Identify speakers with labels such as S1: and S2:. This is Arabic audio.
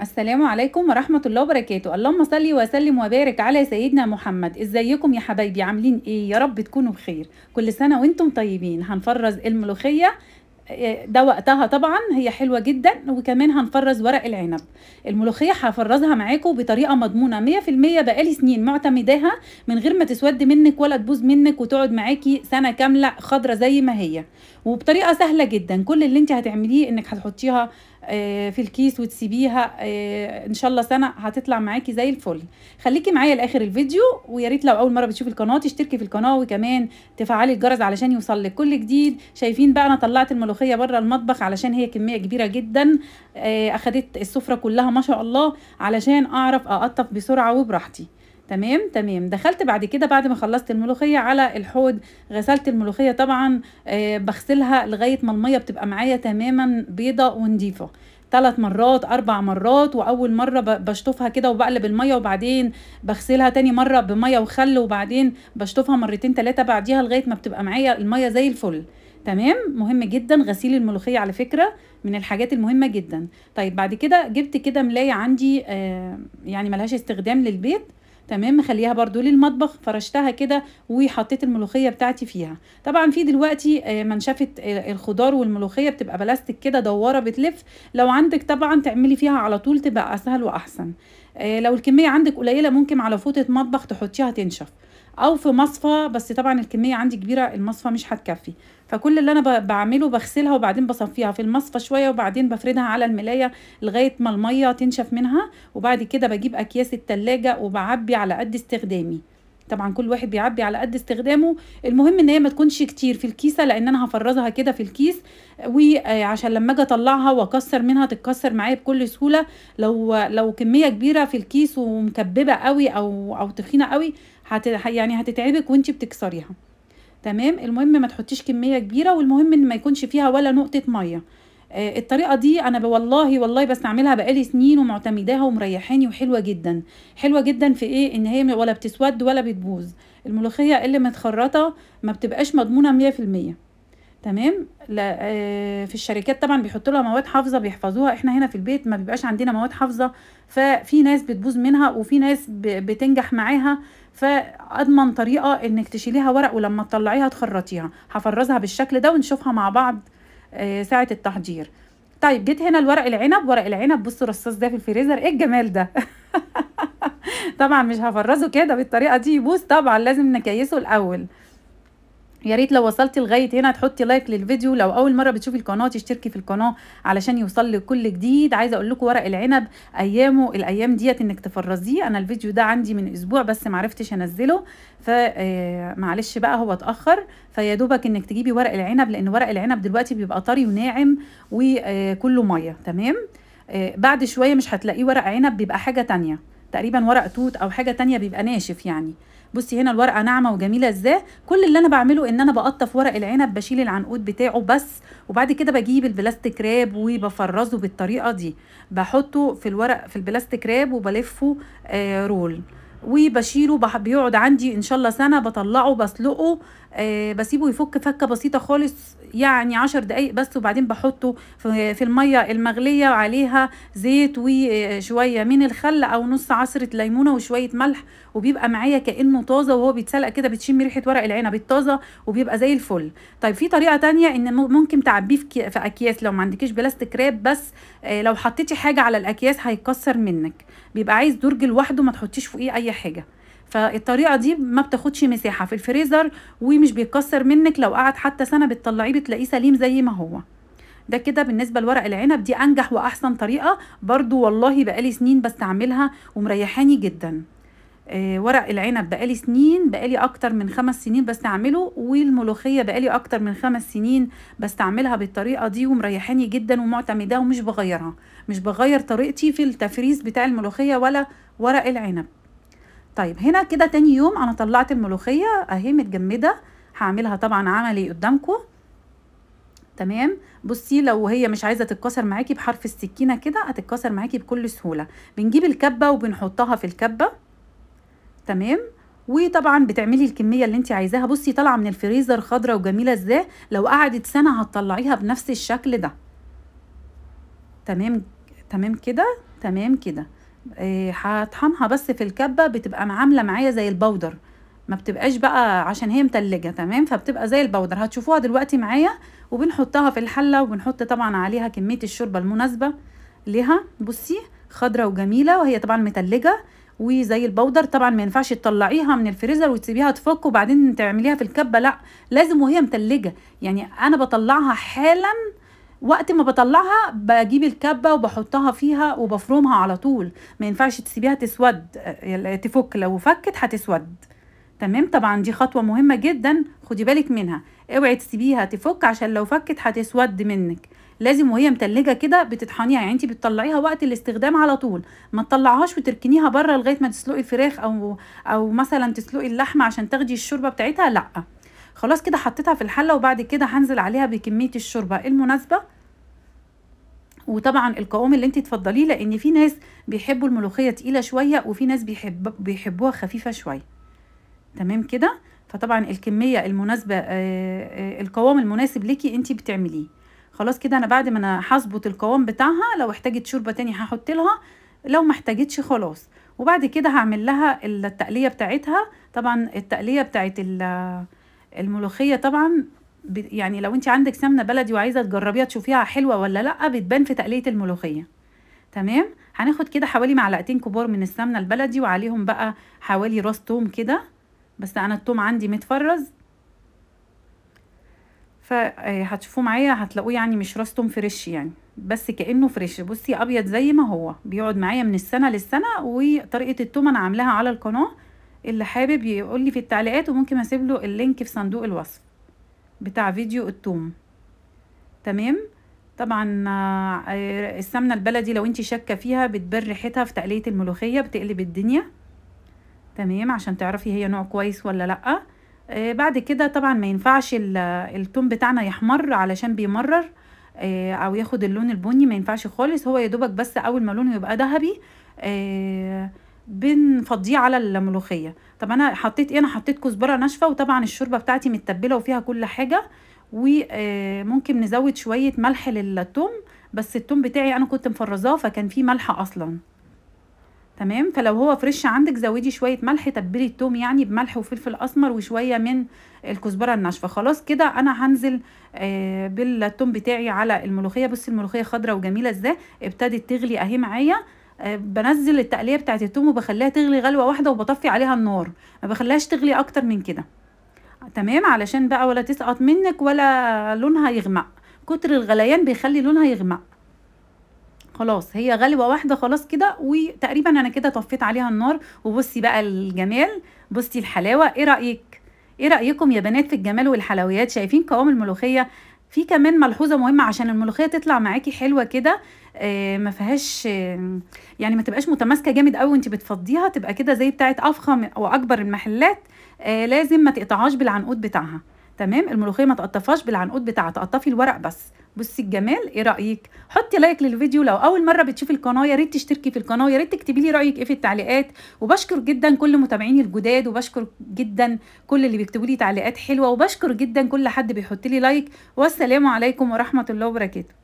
S1: السلام عليكم ورحمة الله وبركاته اللهم صل وسلم وبارك على سيدنا محمد ازيكم يا حبايبي عاملين ايه يا رب تكونوا بخير كل سنة وانتم طيبين هنفرز الملوخية آه، ده وقتها طبعا هي حلوه جدا وكمان هنفرز ورق العنب الملوخيه هفرزها معاكم بطريقه مضمونه 100% بقالي سنين معتمداها من غير ما تسود منك ولا تبوظ منك وتقعد معاكي سنه كامله خضره زي ما هي وبطريقه سهله جدا كل اللي انت هتعمليه انك هتحطيها آه، في الكيس وتسيبيها آه، ان شاء الله سنه هتطلع معاكي زي الفل خليكي معايا لاخر الفيديو ويا ريت لو اول مره بتشوفي القناه تشتركي في القناه وكمان تفعلي الجرس علشان يوصل لك كل جديد شايفين بقى انا طلعت الملوخيه بره المطبخ علشان هي كميه كبيره جدا آه، اخدت السفره كلها ما شاء الله علشان اعرف اقطف بسرعه وبراحتي تمام تمام دخلت بعد كده بعد ما خلصت الملوخيه على الحوض غسلت الملوخيه طبعا آه، بغسلها لغايه ما الميه بتبقى معايا تماما بيضه ونضيفه ثلاث مرات اربع مرات واول مره بشطفها كده وبقلب الميه وبعدين بغسلها تاني مره بميه وخل وبعدين بشطفها مرتين ثلاثه بعديها لغايه ما بتبقى معايا الميه زي الفل تمام مهم جدا غسيل الملوخيه على فكره من الحاجات المهمه جدا طيب بعد كده جبت كده ملايه عندي آه يعني ملهاش استخدام للبيت تمام مخليها برضو للمطبخ فرشتها كده وحطيت الملوخيه بتاعتي فيها طبعا في دلوقتي آه، منشفه آه، الخضار والملوخيه بتبقى بلاستيك كده دواره بتلف لو عندك طبعا تعملي فيها على طول تبقى اسهل واحسن آه، لو الكميه عندك قليله ممكن على فوطه مطبخ تحطيها تنشف او في مصفى بس طبعا الكميه عندي كبيره المصفى مش هتكفي فكل اللي انا بعمله بغسلها وبعدين بصفيها في المصفى شويه وبعدين بفردها على الملايه لغايه ما الميه تنشف منها وبعد كده بجيب اكياس التلاجة وبعبي على قد استخدامي طبعا كل واحد بيعبي على قد استخدامه المهم ان هي ما تكونش كتير في الكيسه لان انا هفرزها كده في الكيس وعشان آه، لما اجي اطلعها واكسر منها تتكسر معايا بكل سهوله لو لو كميه كبيره في الكيس ومكببه قوي او او تخينه قوي هت... يعني هتتعبك وانت بتكسريها تمام المهم ما تحطيش كميه كبيره والمهم ان ما يكونش فيها ولا نقطه ميه آه الطريقه دي انا والله والله بستعملها بقالي سنين ومعتمداها ومريحاني وحلوه جدا حلوه جدا في ايه ان هي ولا بتسود ولا بتبوظ الملوخيه اللي متخرطه ما بتبقاش مضمونه 100% تمام لا آه، في الشركات طبعا بيحطوا لها مواد حافظه بيحفظوها احنا هنا في البيت ما بيبقاش عندنا مواد حافظه ففي ناس بتبوظ منها وفي ناس بتنجح معاها فاضمن طريقه انك تشيليها ورق ولما تطلعيها تخرطيها هفرزها بالشكل ده ونشوفها مع بعض آه، ساعه التحضير طيب جيت هنا لورق العنب ورق العنب بصوا الرصاص ده في الفريزر ايه الجمال ده طبعا مش هفرزه كده بالطريقه دي يبوظ طبعا لازم نكيسه الاول يا ريت لو وصلتي لغايه هنا تحطي لايك للفيديو لو اول مره بتشوفي القناه تشتركي في القناه علشان يوصل لك كل جديد عايزه اقول لكم ورق العنب ايامه الايام ديت انك تفرزيه انا الفيديو ده عندي من اسبوع بس ما عرفتش انزله فمعلش آه، بقى هو اتاخر فيا دوبك انك تجيبي ورق العنب لان ورق العنب دلوقتي بيبقى طري وناعم وكله آه، ميه تمام آه، بعد شويه مش هتلاقيه ورق عنب بيبقى حاجه تانية تقريبا ورق توت او حاجه تانية بيبقى ناشف يعني بصي هنا الورقه ناعمه وجميله ازاي كل اللي انا بعمله ان انا بقطف ورق العنب بشيل العنقود بتاعه بس وبعد كده بجيب البلاستيك راب وبفرزه بالطريقه دي بحطه في الورق في البلاستيك راب وبلفه آه رول وبشيله بيقعد عندي ان شاء الله سنه بطلعه بسلقه آه بسيبه يفك فكه بسيطه خالص يعني عشر دقايق بس وبعدين بحطه في, الميه المغليه عليها زيت وشويه آه، من الخل او نص عصره ليمونه وشويه ملح وبيبقى معايا كانه طازه وهو بيتسلق كده بتشم ريحه ورق العنب الطازه وبيبقى زي الفل طيب في طريقه تانية ان ممكن تعبيه في اكياس لو ما عندكيش بلاستيك راب بس آه لو حطيتي حاجه على الاكياس هيتكسر منك بيبقى عايز درج لوحده ما تحطيش فوقيه اي حاجه فالطريقه دي ما بتاخدش مساحه في الفريزر ومش بيتكسر منك لو قعد حتى سنه بتطلعيه بتلاقيه سليم زي ما هو ده كده بالنسبه لورق العنب دي انجح واحسن طريقه برضو والله بقالي سنين بستعملها ومريحاني جدا آه، ورق العنب بقالي سنين بقالي اكتر من خمس سنين بستعمله والملوخيه بقالي اكتر من خمس سنين بستعملها بالطريقه دي ومريحاني جدا ومعتمده ومش بغيرها مش بغير طريقتي في التفريز بتاع الملوخيه ولا ورق العنب طيب هنا كده تاني يوم انا طلعت الملوخيه اهي متجمده هعملها طبعا عملي قدامكم تمام بصي لو هي مش عايزه تتكسر معاكي بحرف السكينه كده هتتكسر معاكي بكل سهوله بنجيب الكبه وبنحطها في الكبه تمام وطبعا بتعملي الكميه اللي انت عايزاها بصي طالعه من الفريزر خضره وجميله ازاي لو قعدت سنه هتطلعيها بنفس الشكل ده تمام تمام كده تمام كده إيه، هطحنها بس في الكبه بتبقى عامله معايا زي البودر ما بتبقاش بقى عشان هي متلجة تمام فبتبقى زي البودر هتشوفوها دلوقتي معايا وبنحطها في الحلة وبنحط طبعا عليها كمية الشوربة المناسبة لها بصي خضرة وجميلة وهي طبعا متلجة وزي البودر طبعا ما ينفعش تطلعيها من الفريزر وتسيبيها تفك وبعدين تعمليها في الكبة لا لازم وهي متلجة يعني انا بطلعها حالا وقت ما بطلعها بجيب الكبه وبحطها فيها وبفرمها على طول ما ينفعش تسيبيها تسود آه، تفك لو فكت هتسود تمام طبعا دي خطوه مهمه جدا خدي بالك منها اوعي تسيبيها تفك عشان لو فكت هتسود منك لازم وهي متلجه كده بتطحنيها يعني انت بتطلعيها وقت الاستخدام على طول ما تطلعهاش وتركنيها بره لغايه ما تسلقي الفراخ او او مثلا تسلقي اللحمه عشان تاخدي الشوربه بتاعتها لا خلاص كده حطيتها في الحله وبعد كده هنزل عليها بكميه الشوربه المناسبه وطبعا القوام اللي انت تفضليه لان في ناس بيحبوا الملوخيه تقيله شويه وفي ناس بيحب بيحبوها خفيفه شويه تمام كده فطبعا الكميه المناسبه آه، آه، القوام المناسب ليكي انت بتعمليه خلاص كده انا بعد ما انا هظبط القوام بتاعها لو احتاجت شوربه تاني هحط لها لو ما احتاجتش خلاص وبعد كده هعمل لها التقليه بتاعتها طبعا التقليه بتاعت ال الملوخيه طبعا يعني لو انت عندك سمنه بلدي وعايزه تجربيها تشوفيها حلوه ولا لا بتبان في تقليه الملوخيه تمام هناخد كده حوالي معلقتين كبار من السمنه البلدي وعليهم بقى حوالي راس توم كده بس انا التوم عندي متفرز فهتشوفوه آه، معايا هتلاقوه يعني مش راس توم فريش يعني بس كانه فريش بصي ابيض زي ما هو بيقعد معايا من السنه للسنه وطريقه التوم انا عاملاها على القناه اللي حابب يقول لي في التعليقات وممكن اسيب له اللينك في صندوق الوصف بتاع فيديو التوم تمام طبعا آه، السمنه البلدي لو انت شاكه فيها بتبر ريحتها في تقليه الملوخيه بتقلب الدنيا تمام عشان تعرفي هي نوع كويس ولا لا آه، بعد كده طبعا ما ينفعش التوم بتاعنا يحمر علشان بيمرر آه، او ياخد اللون البني ما ينفعش خالص هو يا دوبك بس اول ما لونه يبقى ذهبي آه بنفضيه على الملوخيه طب انا حطيت ايه انا حطيت كزبره ناشفه وطبعا الشوربه بتاعتي متبله وفيها كل حاجه وممكن آه، نزود شويه ملح للثوم بس الثوم بتاعي انا كنت مفرزاه فكان فيه ملح اصلا تمام فلو هو فريش عندك زودي شويه ملح تبلي التوم يعني بملح وفلفل اسمر وشويه من الكزبره الناشفه خلاص كده انا هنزل بالثوم آه، بالتوم بتاعي على الملوخيه بصي الملوخيه خضراء وجميله ازاي ابتدت تغلي اهي معايا آه، بنزل التقليه بتاعت التوم وبخليها تغلي غلوه واحده وبطفي عليها النار ما بخليهاش تغلي اكتر من كده تمام علشان بقى ولا تسقط منك ولا لونها يغمق كتر الغليان بيخلي لونها يغمق خلاص هي غلوه واحده خلاص كده وتقريبا انا كده طفيت عليها النار وبصي بقى الجمال بصي الحلاوه ايه رايك ايه رايكم يا بنات في الجمال والحلويات شايفين قوام الملوخيه في كمان ملحوظه مهمه عشان الملوخيه تطلع معاكي حلوه كده آه ما فيهاش يعني ما تبقاش متماسكه جامد قوي وانت بتفضيها تبقى كده زي بتاعه افخم او اكبر المحلات آه لازم ما تقطعهاش بالعنقود بتاعها تمام الملوخيه ما تقطفهاش بالعنقود بتاعها تقطفي الورق بس بصي الجمال ايه رايك حطي لايك للفيديو لو اول مره بتشوفي القناه يا ريت تشتركي في القناه يا ريت تكتبي لي رايك ايه في التعليقات وبشكر جدا كل متابعيني الجداد وبشكر جدا كل اللي بيكتبوا لي تعليقات حلوه وبشكر جدا كل حد بيحط لي لايك والسلام عليكم ورحمه الله وبركاته